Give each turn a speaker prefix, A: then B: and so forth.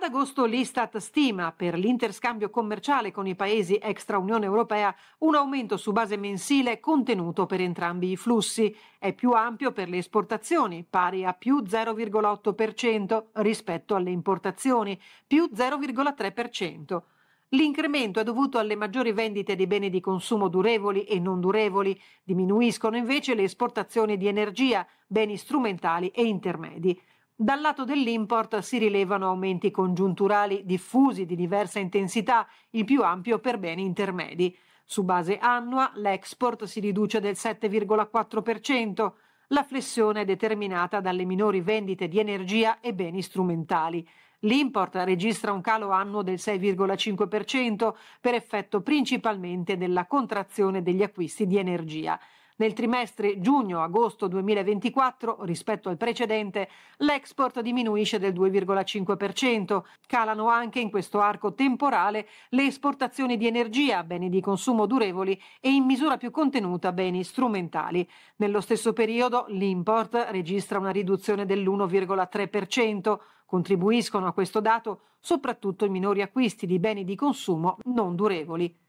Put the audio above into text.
A: Ad agosto l'Istat stima per l'interscambio commerciale con i paesi extra Unione Europea un aumento su base mensile contenuto per entrambi i flussi. È più ampio per le esportazioni, pari a più 0,8% rispetto alle importazioni, più 0,3%. L'incremento è dovuto alle maggiori vendite di beni di consumo durevoli e non durevoli, diminuiscono invece le esportazioni di energia, beni strumentali e intermedi. Dal lato dell'import si rilevano aumenti congiunturali diffusi di diversa intensità, il più ampio per beni intermedi. Su base annua l'export si riduce del 7,4%, la flessione è determinata dalle minori vendite di energia e beni strumentali. L'import registra un calo annuo del 6,5% per effetto principalmente della contrazione degli acquisti di energia. Nel trimestre giugno-agosto 2024 rispetto al precedente l'export diminuisce del 2,5%. Calano anche in questo arco temporale le esportazioni di energia, beni di consumo durevoli e in misura più contenuta beni strumentali. Nello stesso periodo l'import registra una riduzione dell'1,3%. Contribuiscono a questo dato soprattutto i minori acquisti di beni di consumo non durevoli.